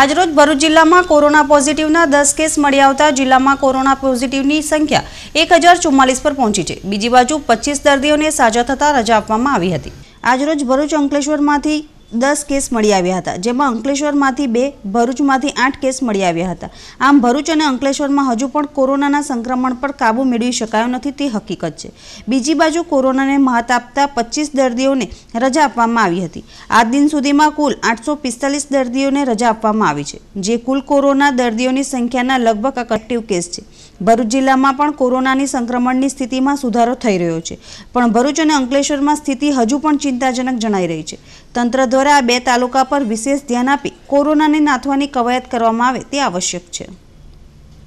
આજરોજ ભરૂચ જિલ્લામાં કોરોના પોઝિટિવના દસ કેસ મળી આવતા જિલ્લામાં કોરોના પોઝિટિવની સંખ્યા એક પર પહોંચી છે બીજી બાજુ પચીસ દર્દીઓને સાજા થતાં રજા આપવામાં આવી હતી આજરોજ ભરૂચ અંકલેશ્વરમાંથી દસ કેસ મળી આવ્યા હતા જેમાં અંકલેશ્વરમાંથી બે ભરૂચમાંથી આઠ કેસ મળી આવ્યા હતા આમ ભરૂચ અને અંકલેશ્વરમાં હજુ પણ કોરોનાના સંક્રમણ પર કાબૂ મેળવી શકાયો નથી તે હકીકત છે બીજી બાજુ કોરોનાને મહત આપતા પચીસ દર્દીઓને રજા આપવામાં આવી હતી આ દિન સુધીમાં કુલ આઠસો પિસ્તાલીસ દર્દીઓને રજા આપવામાં આવી છે જે કુલ કોરોના દર્દીઓની સંખ્યાના લગભગ એક્ટિવ કેસ છે ભરૂચ જિલ્લામાં પણ કોરોનાની સંક્રમણની સ્થિતિમાં સુધારો થઈ રહ્યો છે પણ ભરૂચ અને અંકલેશ્વરમાં સ્થિતિ હજુ પણ ચિંતાજનક જણાઈ રહી છે તંત્ર દ્વારા દ્વારા આ બે તાલુકા પર વિશેષ ધ્યાન આપી કોરોનાને નાથવાની કવાયત કરવામાં આવે તે આવશ્યક છે